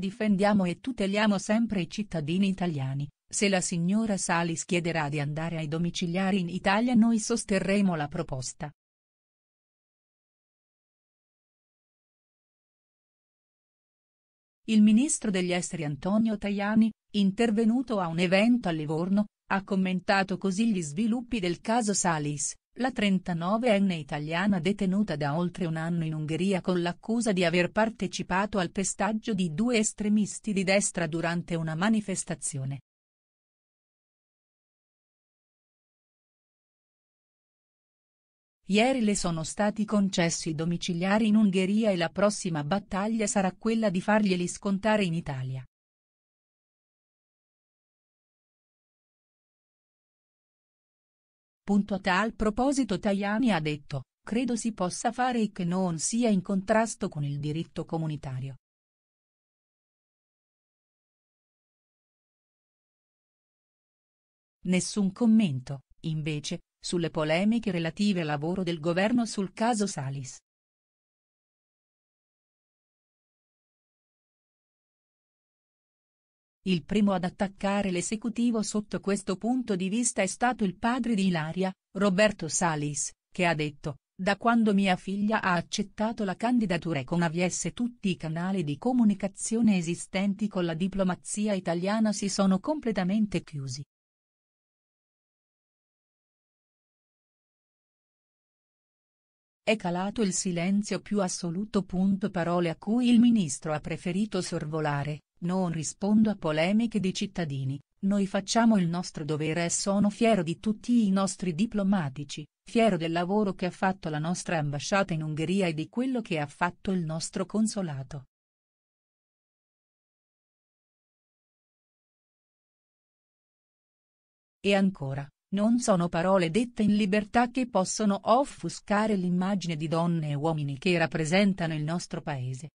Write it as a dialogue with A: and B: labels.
A: difendiamo e tuteliamo sempre i cittadini italiani, se la signora Salis chiederà di andare ai domiciliari in Italia noi sosterremo la proposta. Il ministro degli esteri Antonio Tajani, intervenuto a un evento a Livorno, ha commentato così gli sviluppi del caso Salis, la 39enne italiana detenuta da oltre un anno in Ungheria con l'accusa di aver partecipato al pestaggio di due estremisti di destra durante una manifestazione. Ieri le sono stati concessi i domiciliari in Ungheria e la prossima battaglia sarà quella di farglieli scontare in Italia. Punto a tal proposito Tajani ha detto, credo si possa fare e che non sia in contrasto con il diritto comunitario. Nessun commento, invece, sulle polemiche relative al lavoro del governo sul caso Salis. Il primo ad attaccare l'esecutivo sotto questo punto di vista è stato il padre di Ilaria, Roberto Salis, che ha detto, da quando mia figlia ha accettato la candidatura e con AVS tutti i canali di comunicazione esistenti con la diplomazia italiana si sono completamente chiusi. È calato il silenzio più assoluto. Parole a cui il ministro ha preferito sorvolare, non rispondo a polemiche di cittadini, noi facciamo il nostro dovere e sono fiero di tutti i nostri diplomatici, fiero del lavoro che ha fatto la nostra ambasciata in Ungheria e di quello che ha fatto il nostro consolato. E ancora, non sono parole dette in libertà che possono offuscare l'immagine di donne e uomini che rappresentano il nostro paese,